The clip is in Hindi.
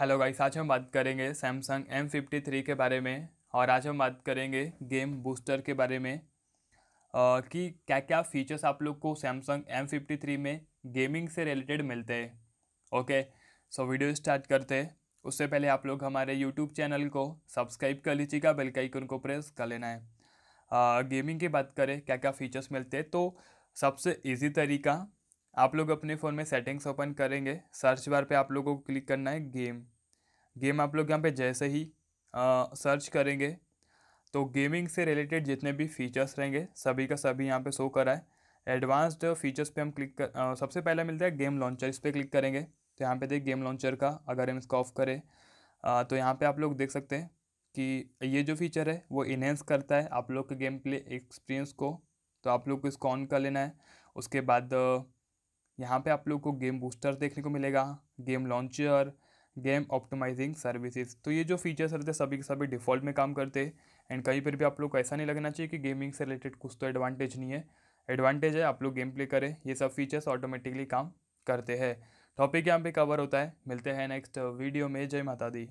हेलो गाइस आज हम बात करेंगे सैमसंग एम फिफ्टी थ्री के बारे में और आज हम बात करेंगे गेम बूस्टर के बारे में आ, कि क्या क्या फ़ीचर्स आप लोग को सैमसंग एम फिफ्टी थ्री में गेमिंग से रिलेटेड मिलते हैं ओके सो वीडियो स्टार्ट करते हैं उससे पहले आप लोग हमारे यूट्यूब चैनल को सब्सक्राइब कर लीजिएगा बेल का आइकन को प्रेस कर लेना है आ, गेमिंग की बात करें क्या क्या फ़ीचर्स मिलते हैं तो सबसे ईजी तरीका आप लोग अपने फ़ोन में सेटिंग्स ओपन करेंगे सर्च बार पे आप लोगों को क्लिक करना है गेम गेम आप लोग यहाँ पे जैसे ही आ, सर्च करेंगे तो गेमिंग से रिलेटेड जितने भी फीचर्स रहेंगे सभी का सभी यहाँ पे शो करा है एडवांस्ड फीचर्स पे हम क्लिक कर आ, सबसे पहला मिलता है गेम लॉन्चर इस पर क्लिक करेंगे तो यहाँ पर देख गेम लॉन्चर का अगर हम इसका ऑफ करें आ, तो यहाँ पर आप लोग देख सकते हैं कि ये जो फीचर है वो इन्हेंस करता है आप लोग के गेम प्ले एक्सपीरियंस को तो आप लोग को इसको ऑन कर लेना है उसके बाद यहाँ पे आप लोग को गेम बूस्टर देखने को मिलेगा game launcher game optimizing services तो ये जो फीचर्स रहते हैं सभी के सभी डिफ़ॉल्ट में काम करते हैं एंड कहीं पर भी आप लोग को ऐसा नहीं लगना चाहिए कि गेमिंग से रिलेटेड कुछ तो एडवांटेज नहीं है एडवांटेज है आप लोग गेम प्ले करें ये सब फीचर्स ऑटोमेटिकली काम करते हैं टॉपिक यहाँ पे कवर होता है मिलते हैं नेक्स्ट वीडियो में जय माता दी